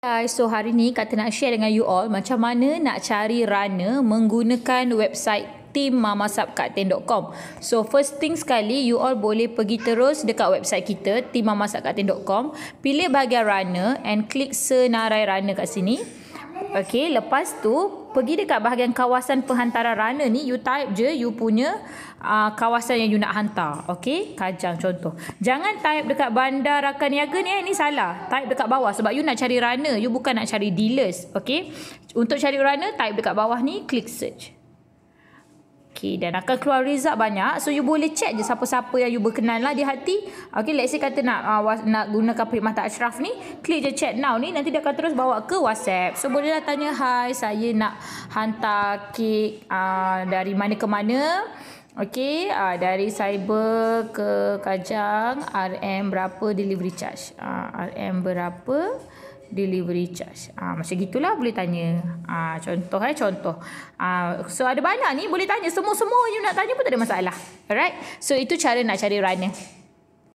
Guys, so hari ni kata nak share dengan you all macam mana nak cari runner menggunakan website Team timmamasapkakten.com. So first thing sekali you all boleh pergi terus dekat website kita Team timmamasapkakten.com, pilih bahagian runner and klik senarai runner kat sini. Okay, lepas tu pergi dekat bahagian kawasan penghantaran runner ni you type je you punya uh, kawasan yang you nak hantar okey kajang contoh jangan type dekat bandar rakan niaga ni eh ni salah type dekat bawah sebab you nak cari runner you bukan nak cari dealers okey untuk cari runner type dekat bawah ni click search Okay, dan akan keluar result banyak. So, you boleh check je siapa-siapa yang you berkenan lah di hati. Okay, let's say kata nak uh, nak gunakan perkhidmatan Ashraf ni. Klik je chat now ni. Nanti dia akan terus bawa ke WhatsApp. So, bolehlah tanya, hi, saya nak hantar kek uh, dari mana ke mana. Okay, uh, dari cyber ke kajang. RM berapa delivery charge? Uh, RM berapa? RM berapa? delivery charge. Ha, macam gitulah boleh tanya. Ha, contoh eh, contoh. Ha, so ada banyak ni boleh tanya. Semua-semua you nak tanya pun tak ada masalah. Alright? So itu cara nak cari runner. Eh.